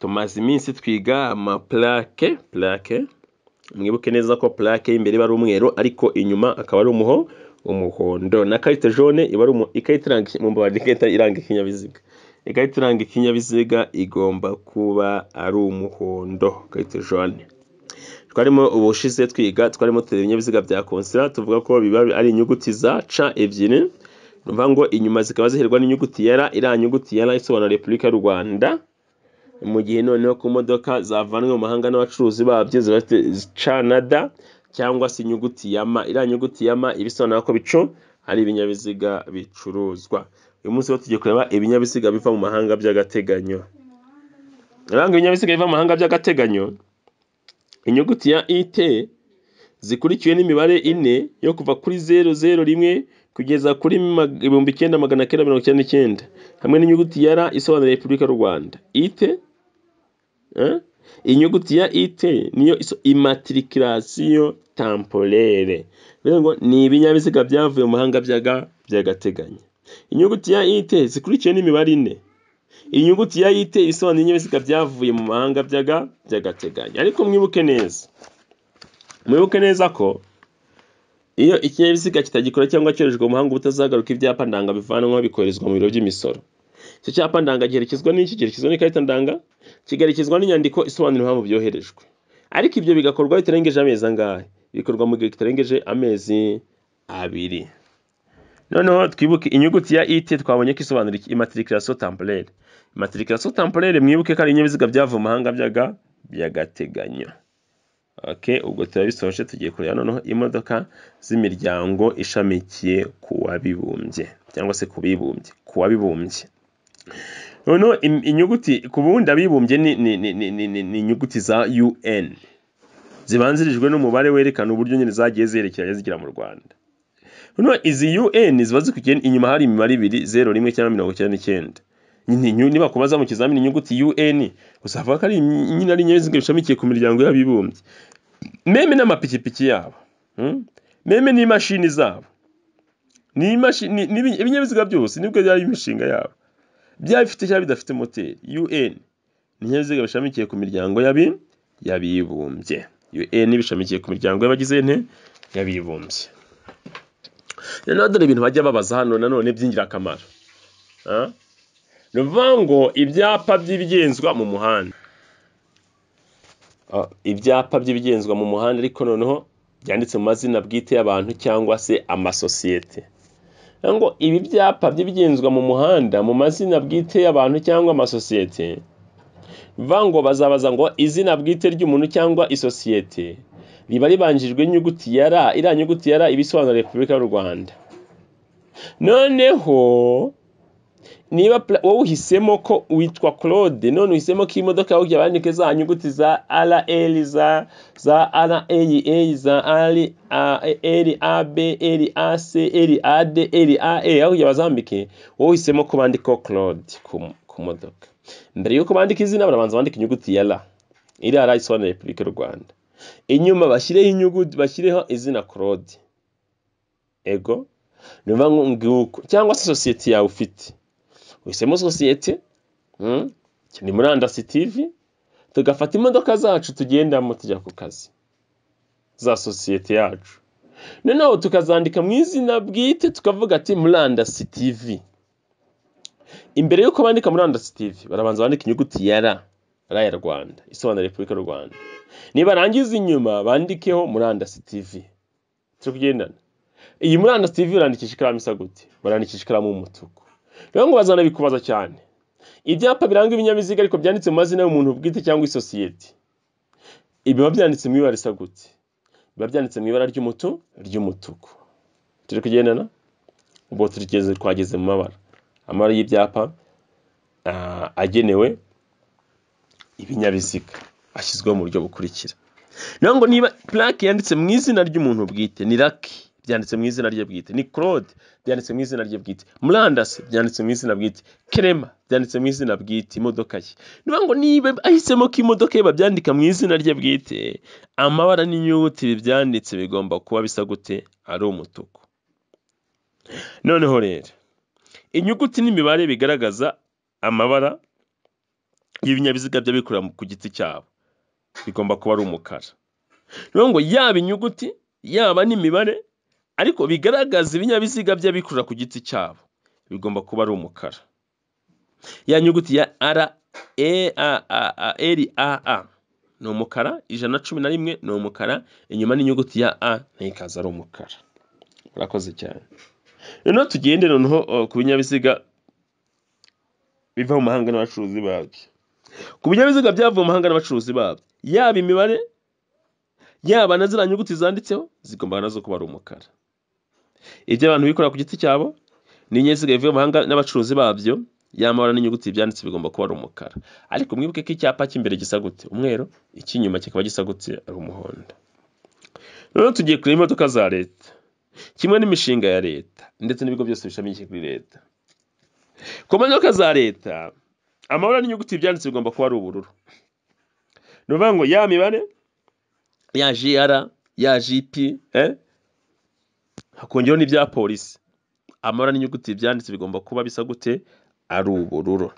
Tumaze iminsi twiga amapurake, purake mwibuke neza ko purake y'imbere iba ari umweru ariko inyuma akaba ari umuho umuhondo na karite jone iba ari ikarita iranga ikinyabiziga, ikarita iranga ikinyabiziga igomba kuba ari umuhondo karite jone. Twarimo ubushize twiga twarimo tureba ibinyabiziga bya konsila tuvuga ko biba ari inyuguti za ca ebyiri. ni ngo inyuma zikaba ziherwa n'inyuguti ya ra iriya nyuguti ya ra isobanura repubulika y'u rwanda mu gihe noneho ku modoka zavanwe mu mahanga n'abacuruzi babyo ziba zicana da cyangwa se inyuguti ya ma iriya nyuguti ya ma iba ko bico ari ibinyabiziga bicuruzwa uyu munsi tugiye kureba ibinyabiziga biva mu mahanga by'agateganyo uranga ibinyabiziga biva mu mahanga by'agateganyo inyuguti ya ite zikurikiwe n'imibare ine yo kuva kuri zeru zeru rimwe kugeza kuri ibihumbi icyenda magana cyenda mirongo icyenda n'icyenda hamwe n'inyuguti ya ra isobanura repubulika y'u rwanda ite eh? inyuguti ya ite niyo imatirikirasiyo tamporere ni ibinyabiziga byavuye mu mahanga byagateganya inyuguti ya ite zikurikiye n'imibare ine inyuguti ya ite isobanura ibinyabiziga byavuye mu mahanga byagateganya ariko mwibuke neza mwibuke neza ko Iyo ikinyabiziga kitagikora cyangwa cyoherejwe mu utazagaruka ubutazagaruka ibyapa ndanga bivanwaho bikoherezwa mu biro by'imisoro. Icyo cyapa ndanga giherekezwa n'iki? Giherekezwa n'ikarita ndanga, kigaherekezwa n'inyandiko isobanura impamvu byoherejwe. Ariko ibyo bigakorwa bitarengeje amezi angahe? Bikorwa mu gihe kitarengeje amezi abiri. Noneho twibuke inyuguti ya IT twabonye ko isobanura imatriculation temporaire. Imatriculation temporaire mwibuke ko ari ibinyabiziga byava mu mahanga byagateganyo. oke ubwo turabisoje tugiye kureba noneho imodoka z'imiryango ishamikiye ku wabibumbye cyangwa se ku bibumbye ku wabibumbye noneho inyuguti ku bundi abibumbye ni inyuguti za un zibanzirijwe n'umubare werekana uburyo nyine zagiye zerekeranye zigera mu rwanda noneho izi un ziba zikurikiye inyuma hari imibare ibiri zeru rimwe cyangwa mirongo icyenda n'icyenda nibakubaza mu kizamini inyuguti UN uzavuga ko ari nyine ari ibinyabiziga bishamikiye ku miryango y'abibumbye meme n'amapikipiki yabo hmm? meme n'imashini zabo ibinyabiziga byose nibwo byari imishinga yabo byaba bifite cyangwa bidafite moteri UN ni ibinyabiziga bishamikiye ku miryango y'abibumbye UN bishamikiye ku miryango y'abagize ente y'abibumbye noneho dore ibintu bajya babaza hano nanone by'ingirakamaro ni ngo ibyapa by'ibigenzwa mu muhanda ah, ibyapa by'ibigenzwa mu muhanda ariko noneho byanditse mu mazina bwite y'abantu cyangwa se amasosiyete ngo ibi byapa by'ibigenzwa mu muhanda mu mazina bwite y'abantu cyangwa amasosiyete bivuga bazabaza ngo izina bwite ry'umuntu cyangwa isosiyete riba ribanjijwe inyuguti ya ra iriya nyuguti ya ra ibisobanura repubulika y'u rwanda noneho niba wowe uhisemo ko witwa claude none uhisemo ko imodoka yawe ujya bandike za nyuguti za ara eri za za ara eyi eyi za ari eri a be eri a se eri a de eri a e aho ujya bazambike wowe uhisemo ko bandikaho claude ku modoka mbere y'uko bandika izina barabanza bandika inyuguti ya ra iri ara isobanura repubulika y'u rwanda inyuma bashyireho inyuguti bashyireho izina claude ego ni ukuvuga nguko cyangwa se sosiyete yawe ufite uhisemo sosiyete hmm? ni murandasi tivi tugafata imodoka zacu tugendamo tujya ku kazi za sosiyete yacu noneho tukazandika mu izina bwite tukavuga ati murandasi tivi imbere y'uko bandika murandasi tivi barabanza bandika inyuguti ya ra ra ya rwanda isobanura repubulika y'u rwanda nibarangiza inyuma bandikeho murandasi tivi turi kugendana iyi murandasi tivi barandikisha ikaramu isa gute barandikisha ikaramu y'umutuku rero ngo bazana bikubaza cyane ibyapa biranga ibinyabiziga ariko byanditse mu mazina y'umuntu bwite cyangwa isosiyete ibiba byanditse mu ibara risa biba byanditse mu ibara ry'umutu ry'umutuku turi kugendana ubwo turigeze twageze mu mabara amabara y'ibyapa ah, agenewe ibinyabiziga ashyizweho mu buryo bukurikira niyo ngo niba purake yanditse mu izina ry'umuntu bwite ni raki byanditse mu izina rye bwite ni claude byanditse mu izina rye bwite murandasi byanditse mu izina bwite kerema byanditse mu izina bwite imodoka ye niba ngo niba ahisemo ko imodoka ye babyandika mu izina rye bwite amabara n'inyuguti bibyanditse bigomba kuba bisa gute ari umutuku noneho rero inyuguti n'imibare bigaragaza amabara y'ibinyabiziga by'abikorera ku giti cyabo bigomba kuba ari umukara niyo ngo yaba inyuguti yaba n'imibare ariko bigaragaza ibinyabiziga by'abikorera ku giti cyabo bigomba kuba ari umukara ya nyuguti ya ara e, eri a a ni umukara ijana na cumi na rimwe ni umukara inyuma n'inyuguti ya a nayo ikaza ari umukara urakoze cyane noneho tugende noneho ku binyabiziga biva mu mahanga n'abacuruzi babyo ku binyabiziga byava mu mahanga n'abacuruzi babyo yaba imibare yaba na ziriya nyuguti zanditseho zigomba nazo kuba ari umukara Ibyo abantu bikorera ku giti cyabo ni ibinyabiziga bivuye mu mahanga n'abacuruzi babyo, y'amabara n'inyuguti byanditse bigomba kuba ari umukara, ariko mwibuke ko icyapa cy'imbere gisa gute umweru, icy'inyuma kikaba gisa gute ari umuhondo. Noneho tugiye kureba imodoka za leta, kimwe n'imishinga ya leta ndetse n'ibigo byose bishamikiye kuri leta. Ku modoka za leta amabara n'inyuguti byanditse bigomba kuba ari ubururu, ni ukuvuga ngo ya mibare, ya jr, ya jp. hakongeraho n'ibya polisi amabara n'inyuguti byanditse bigomba kuba bisa gute ari ubururu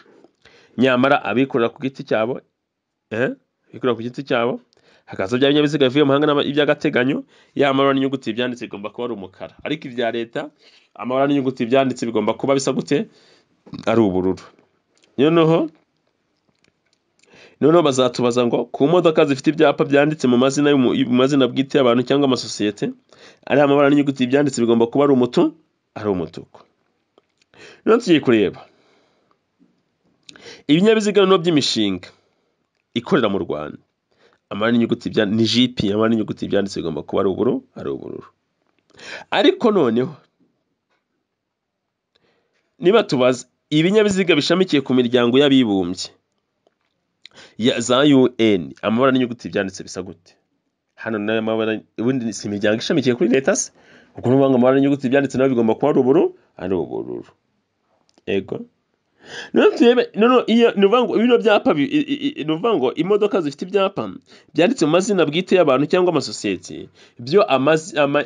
nyamara abikorera ku giti cyabo eh? abikorera ku giti cyabo hakaza bya binyabiziga bivuye mu mahanga iby'agateganyo y'amabara n'inyuguti byanditse bigomba kuba ari umukara ariko ibya leta amabara n'inyuguti byanditse bigomba kuba bisa gute ari ubururu noneho noneho bazatubaza ngo ku modoka zifite ibyapa byanditse mu mazina bwite y'abantu cyangwa amasosiyete ari amabara n'inyuguti byanditse bigomba kuba ari umutu ari umutuku rero tugiye kureba ibinyabiziga bino by'imishinga ikorera mu rwanda amabara n'inyuguti ni jipi amabara n'inyuguti byanditse bigomba kuba ari ubururu ari ubururu ariko noneho niba tubaza ibinyabiziga bishamikiye ku miryango y'abibumbye za UN amabara n'inyuguti byanditse bisa gute hano n'aya mabara ubundi si imiryango ishamikiye kuri leta se kuko n'ubuvuga amabara y'inyuguti byanditse nayo bigomba kuba ari ubururu ari ubururu ego ni bino byapa ni ukuvuga ngo imodoka zifite ibyapa byanditse mu mazina bwite y'abantu cyangwa amasosiyete byo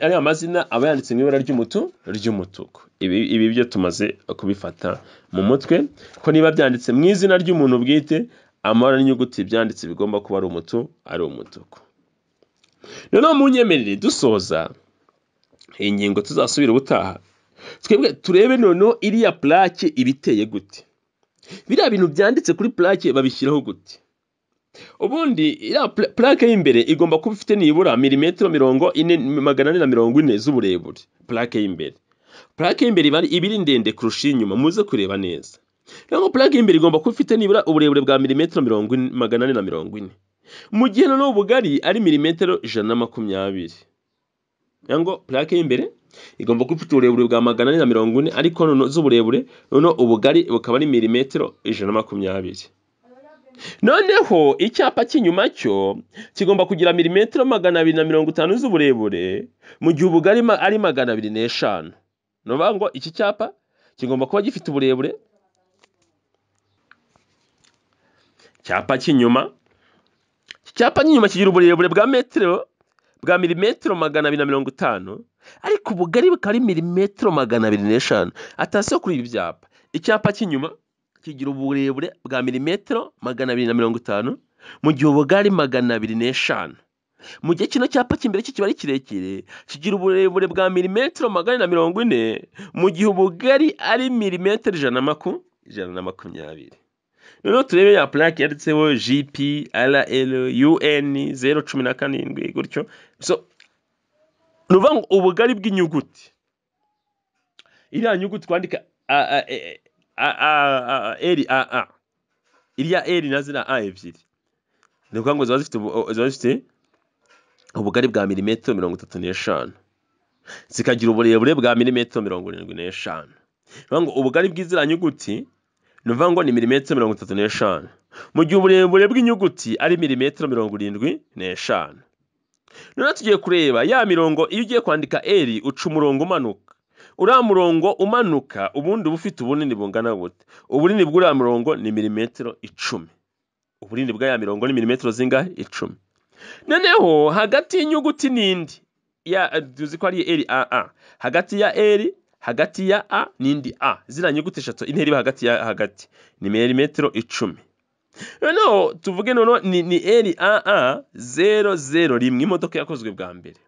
ari amazina aba yanditse mu ibara ry'umutuku ibi byo tumaze kubifata mu mutwe ko niba byanditse mu izina ry'umuntu bwite amabara n'inyuguti byanditse bigomba kuba ari umutu ari umutuku noneho munyemerere dusoza ingingo tuzasubira ubutaha twebwe turebe noneho iriya purake ibiteye gute biriya bintu byanditse kuri purake babishyiraho gute ubundi iriya purake y'imbere igomba kuba ifite nibura milimetero mirongo ine magana ane na mirongo ine z'uburebure purake y'imbere purake y'imbere iba iri ndende kurusha inyuma muze kureba neza noneho purake y'imbere igomba kuba ifite nibura uburebure bwa milimetero mirongo ine magana ane na mirongo ine mu gihe noneho ubugari ari milimetero ijana na makumyabiri ngo plaque y'imbere igomba kuba ifite uburebure bwa magana ane na mirongo ine ariko z'uburebure noneho ubugari bukaba ari milimetero ijana na makumyabiri noneho icyapa cy'inyuma cyo kigomba kugira milimetero magana abiri na mirongo itanu z'uburebure mu gihe ubugari ari magana abiri n'eshanu ni ukuvuga ngo iki cyapa kigomba kuba gifite uburebure cyapa cy'inyuma Icyapa cy'inyuma kigira uburebure bwa metero bwa milimetero magana abiri na mirongo itanu, ariko ubugari bukaba ari milimetero magana abiri n'eshanu. Atasiyo kuri ibi byapa, icyapa cy'inyuma kigira uburebure bwa milimetero magana abiri na mirongo itanu, mu gihe ubugari magana abiri n'eshanu. Mu gihe kino cyapa cy'imbere kiba ari kirekire, kigira uburebure bwa milimetero magana ane na mirongo ine, mu gihe ubugari ari milimetero ijana na makumyabiri. noneho turebe ya purake yanditseho jipi ara eri yu eni zeru cumi na karindwi gutyo ni ukuvuga e ngo ubugari bw'inyuguti iriya nyuguti twandika e, e, eri a a iriya eri na ziriya a ebyiri ni ukuvuga ngo ziba zifite ubugari bwa milimetero mirongo itatu n'eshanu zikagira uburebure bwa milimetero mirongo irindwi n'eshanu bivuga ngo ubugari bw'iziriya nyuguti ni ukuvuga ngo ni milimetero mirongo itatu n'eshanu mu gihe uburebure bw'inyuguti ari milimetero mirongo irindwi n'eshanu noneho tugiye kureba ya mirongo iyo ugiye kwandika eri uca umurongo umanuka uriya murongo umanuka ubundi uba ufite ubunini bungana bute ubunini bw'uriya murongo ni milimetero icumi ubunini bwaya mirongo ni milimetero zingahe icumi noneho hagati y'inyuguti n'indi tuzi ko ari eri a a hagati ya eri hagati ya a n'indi a ziriya nyuguti eshatu intera iba hagati ya hagati ni milimetero icumi noneho tuvuge noneho ni eri a a zero zero rimwe imodoka yakozwe bwa mbere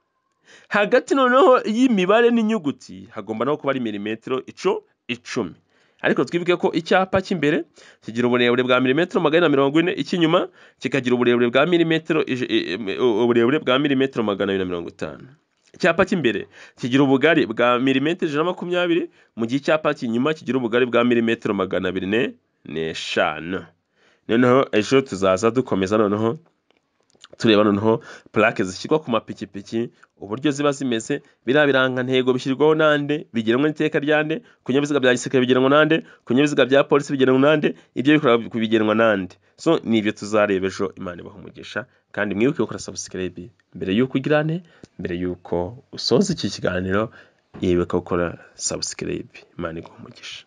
hagati noneho y'imibare n'inyuguti hagomba no kuba ari milimetero icumi ariko twibuke ko icyapa cy'imbere kigira uburebure bwa milimetero magana na mirongo ine icy'inyuma kikagira uburebure bwa milimetero uburebure bwa milimetero magana abiri na mirongo itanu Icyapa cy'imbere kigira ubugari bwa milimetero ijana na makumyabiri, mu gihe icyapa cy'inyuma kigira ubugari bwa milimetero magana abiri n'eshanu. Noneho ejo tuzaza dukomeza noneho. tureba noneho purake zishyirwa ku mapikipiki uburyo ziba zimeze biriya birangantego bishyirwaho nande bigenwa n'iteka ryande nde ku binyabiziga bya gisirikare bigenwa nande ku binyabiziga bya polisi bigenwa nande ibyo bikorwa bigenwa nande so ni ibyo tuzareba ejo imana ibaha umugisha kandi mwibuke gukora sabusikarayibi mbere y'uko ugirane mbere y'uko usoza iki kiganiro yibuka gukora sabusikarayibi imana iguha umugisha